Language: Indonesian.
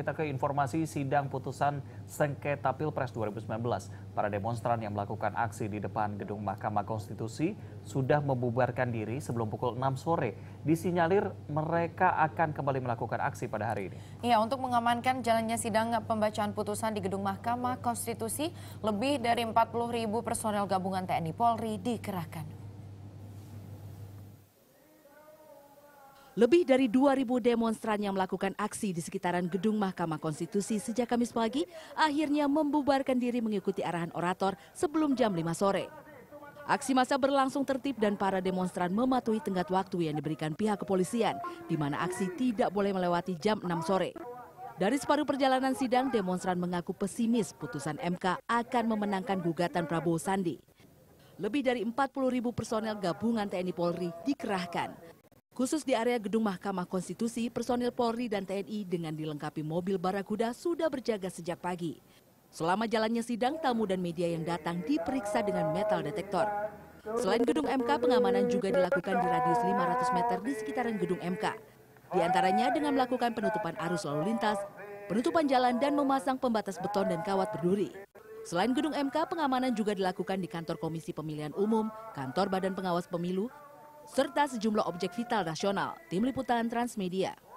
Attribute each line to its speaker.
Speaker 1: Kita ke informasi sidang putusan sengketa Pilpres 2019. Para demonstran yang melakukan aksi di depan gedung Mahkamah Konstitusi sudah membubarkan diri sebelum pukul 6 sore. Disinyalir mereka akan kembali melakukan aksi pada hari ini. Iya,
Speaker 2: untuk mengamankan jalannya sidang pembacaan putusan di gedung Mahkamah Konstitusi, lebih dari 40 ribu personel gabungan TNI Polri dikerahkan.
Speaker 3: Lebih dari 2.000 demonstran yang melakukan aksi di sekitaran gedung Mahkamah Konstitusi sejak Kamis pagi akhirnya membubarkan diri mengikuti arahan orator sebelum jam 5 sore. Aksi massa berlangsung tertib dan para demonstran mematuhi tenggat waktu yang diberikan pihak kepolisian, di mana aksi tidak boleh melewati jam 6 sore. Dari separuh perjalanan sidang, demonstran mengaku pesimis putusan MK akan memenangkan gugatan Prabowo Sandi. Lebih dari 40 ribu personel gabungan TNI Polri dikerahkan. Khusus di area gedung Mahkamah Konstitusi, personil Polri dan TNI dengan dilengkapi mobil barakuda sudah berjaga sejak pagi. Selama jalannya sidang, tamu dan media yang datang diperiksa dengan metal detektor. Selain gedung MK, pengamanan juga dilakukan di radius 500 meter di sekitaran gedung MK. Di antaranya dengan melakukan penutupan arus lalu lintas, penutupan jalan dan memasang pembatas beton dan kawat berduri. Selain gedung MK, pengamanan juga dilakukan di kantor Komisi Pemilihan Umum, kantor Badan Pengawas Pemilu, serta sejumlah objek vital nasional. Tim Liputan Transmedia.